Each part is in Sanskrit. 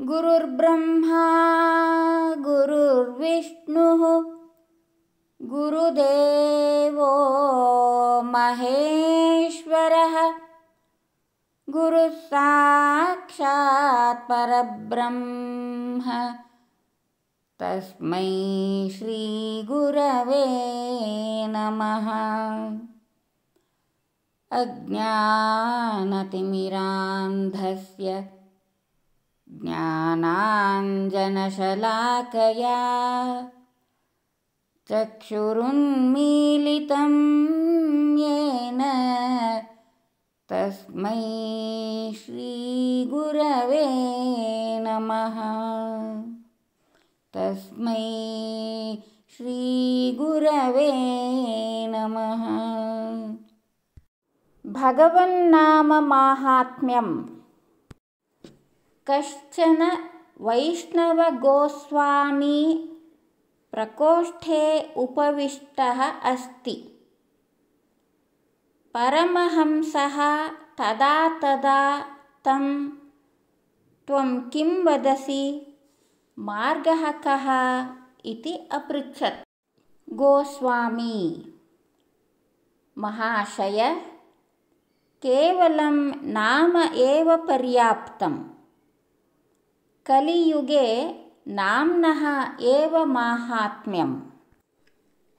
गुरुर्ब्रह्मा गुरुर्विष्णुः गुरुदेवो महेश्वरः परब्रह्म तस्मै श्रीगुरवे नमः अज्ञानतिमिरान्धस्य ज्ञानाञ्जनशलाकया चक्षुरुन्मीलितं येन तस्मै श्रीगुरवे नमः तस्मै श्रीगुरवे नमः भगवन्नाममाहात्म्यम् कश्चन वैष्णवगोस्वामी प्रकोष्ठे उपविष्टः अस्ति परमहंसः तदा तदा तं त्वं किं वदसि मार्गः कः इति अपृच्छत् गोस्वामी महाशय केवलं नाम एव पर्याप्तम् कलियुगे नाम्नः एव माहात्म्यं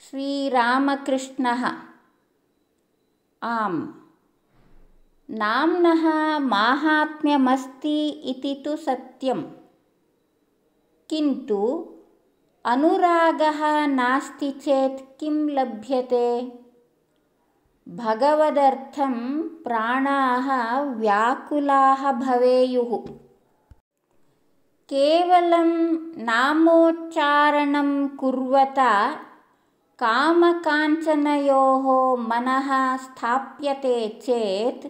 श्रीरामकृष्णः आम् नाम्नः माहात्म्यमस्ति इति तु सत्यं किन्तु अनुरागः नास्ति चेत् किं लभ्यते भगवदर्थं प्राणाः व्याकुलाः भवेयुः केवलं नामोच्चारणं कुर्वता कामकाञ्चनयोः मनः स्थाप्यते चेत्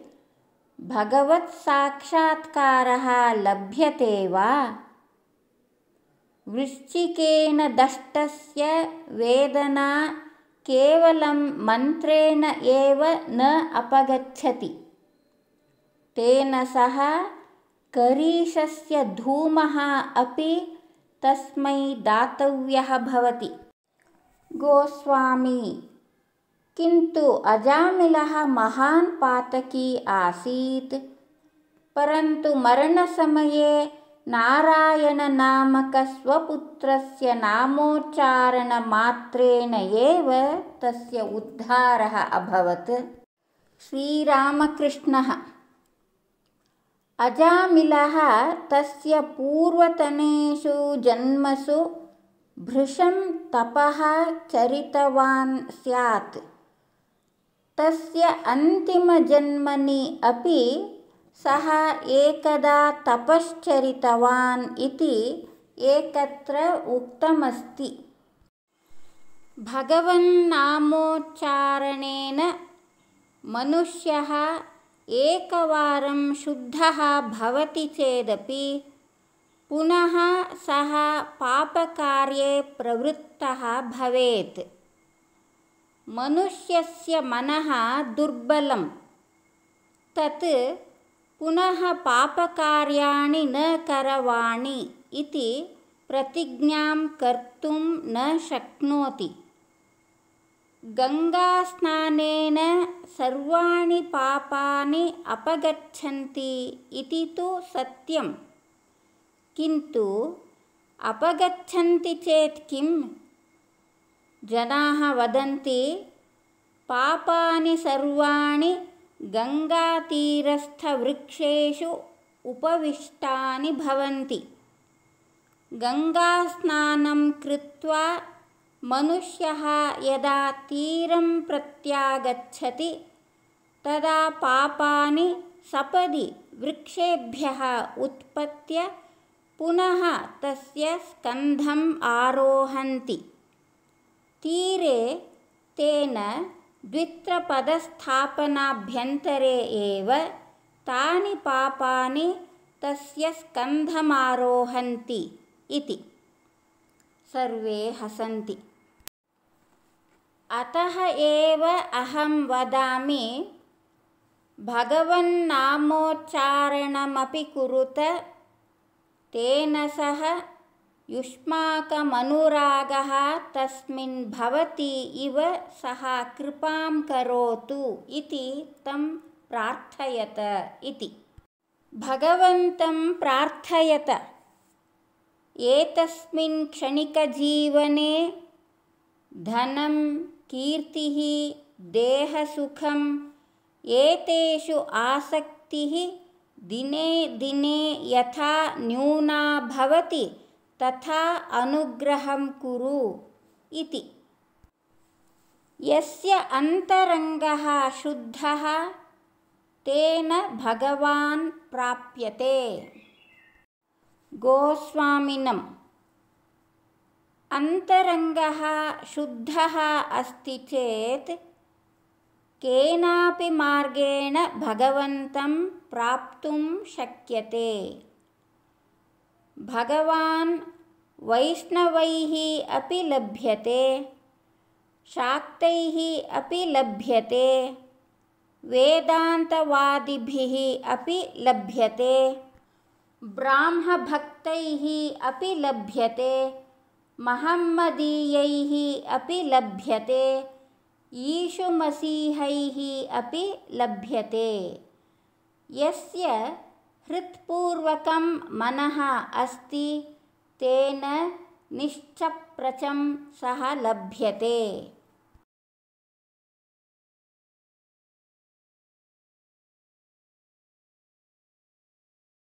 भगवत्साक्षात्कारः लभ्यते वा वृश्चिकेन दष्टस्य वेदना केवलं मन्त्रेण एव न अपगच्छति तेन सह करीशस्य धूमः अपि तस्मै दातव्यः भवति गोस्वामी किन्तु अजामिलः महान् पातकी आसीत् परन्तु मरणसमये नारायणनामकस्वपुत्रस्य नामोच्चारणमात्रेण एव तस्य उद्धारः अभवत् श्रीरामकृष्णः अजामिलः तस्य पूर्वतनेषु जन्मसु भृशं तपः चरितवान् स्यात् तस्य अन्तिमजन्मनि अपि सः एकदा तपश्चरितवान् इति एकत्र उक्तमस्ति भगवन्नामोच्चारणेन मनुष्यः एकवारं शुद्धः भवति चेदपि पुनः सः पापकार्ये प्रवृत्तः भवेत् मनुष्यस्य मनः दुर्बलं तत् पुनः पापकार्याणि न करवाणि इति प्रतिज्ञां कर्तुं न शक्नोति गङ्गास्नानेन सर्वाणि पापानि अपगच्छन्ति इति तु सत्यं किन्तु अपगच्छन्ति चेत् किं जनाः वदन्ति पापानि सर्वाणि गङ्गातीरस्थवृक्षेषु उपविष्टानि भवन्ति गङ्गास्नानं कृत्वा मनुष्यः यदा तीरं प्रत्यागच्छति तदा पापानि सपदि वृक्षेभ्यः उत्पत्य पुनः तस्य स्कन्धम् आरोहन्ति तीरे तेन द्वित्रपदस्थापनाभ्यन्तरे एव तानि पापानि तस्य स्कन्धमारोहन्ति इति सर्वे हसन्ति अतः एव अहं वदामि भगवन्नामोच्चारणमपि कुरुत तेन सह युष्माकमनुरागः तस्मिन् भवति इव सः कृपां करोतु इति तं प्रार्थयत इति भगवन्तं प्रार्थयत एतस्मिन् क्षणिकजीवने धनम् कीर्तिः देहसुखम् एतेषु आसक्तिः दिने दिने यथा न्यूना भवति तथा अनुग्रहं कुरु इति यस्य अन्तरङ्गः शुद्धः तेन भगवान् प्राप्यते गोस्वामिनम् अन्तरङ्गः शुद्धः अस्ति चेत् केनापि मार्गेण भगवन्तं प्राप्तुं शक्यते भगवान् वैष्णवैः अपि लभ्यते शाक्तैः अपि लभ्यते वेदान्तवादिभिः अपि लभ्यते ब्राह्मभक्तैः अपि लभ्यते महम्मदीयैः अपि लभ्यते यीशुमसीहैः अपि लभ्यते यस्य हृत्पूर्वकं मनः अस्ति तेन निश्चप्रचं सः लभ्यते